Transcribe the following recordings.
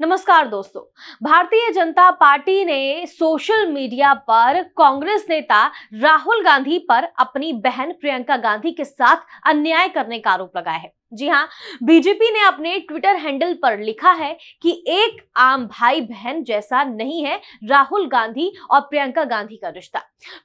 नमस्कार दोस्तों भारतीय जनता पार्टी ने सोशल मीडिया पर कांग्रेस नेता राहुल गांधी पर अपनी बहन प्रियंका गांधी के साथ अन्याय करने का आरोप लगाया है जी हाँ बीजेपी ने अपने ट्विटर हैंडल पर लिखा है कि एक आम भाई बहन जैसा नहीं है राहुल गांधी और प्रियंका गांधी का रिश्ता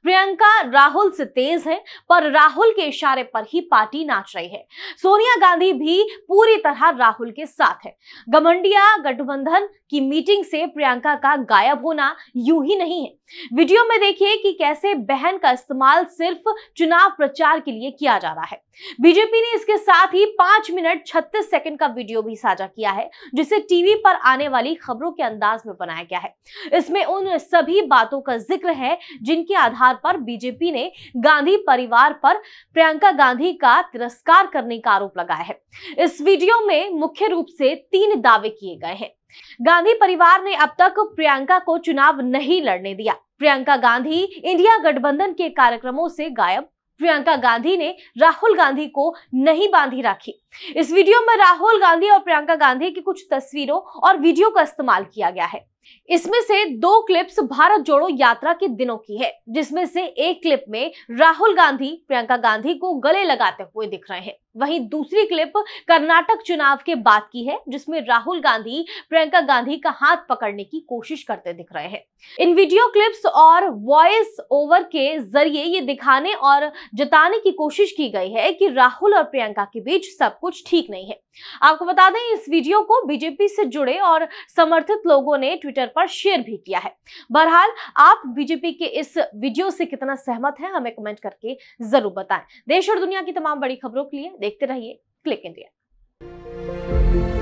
प्रियंका राहुल से तेज है पर राहुल के इशारे पर ही पार्टी नाच रही है सोनिया गांधी भी पूरी तरह राहुल के साथ है गमंडिया गठबंधन की मीटिंग से प्रियंका का गायब होना यूं ही नहीं है वीडियो में देखिए कि कैसे बहन का इस्तेमाल सिर्फ चुनाव प्रचार के लिए किया जा रहा है बीजेपी ने इसके साथ ही पांच पांच मिनट छत्तीस सेकंड का वीडियो भी साझा किया है जिसे टीवी पर आने वाली खबरों के अंदाज में बनाया गया है इसमें उन सभी बातों का जिक्र है जिनके आधार पर बीजेपी ने गांधी परिवार पर प्रियंका गांधी का तिरस्कार करने का आरोप लगाया है इस वीडियो में मुख्य रूप से तीन दावे किए गए हैं गांधी परिवार ने अब तक प्रियंका को चुनाव नहीं लड़ने दिया प्रियंका गांधी इंडिया गठबंधन के कार्यक्रमों से गायब प्रियंका गांधी ने राहुल गांधी को नहीं बांधी राखी इस वीडियो में राहुल गांधी और प्रियंका गांधी की कुछ तस्वीरों और वीडियो का इस्तेमाल किया गया है इसमें से दो क्लिप्स भारत जोड़ो यात्रा के दिनों की है जिसमें से एक क्लिप में राहुल गांधी प्रियंका गांधी को गले लगाते हुए दिख रहे हैं वहीं दूसरी क्लिप कर्नाटक चुनाव के बाद की है जिसमें राहुल गांधी प्रियंका गांधी का हाथ पकड़ने की कोशिश करते दिख रहे हैं इन वीडियो क्लिप्स और वॉइस ओवर के जरिए ये दिखाने और जताने की कोशिश की गई है कि राहुल और प्रियंका के बीच सब कुछ ठीक नहीं है आपको बता दें इस वीडियो को बीजेपी से जुड़े और समर्थित लोगों ने ट्विटर पर शेयर भी किया है बहरहाल आप बीजेपी के इस वीडियो से कितना सहमत है हमें कमेंट करके जरूर बताएं देश और दुनिया की तमाम बड़ी खबरों के लिए देखते रहिए क्लिक इंडिया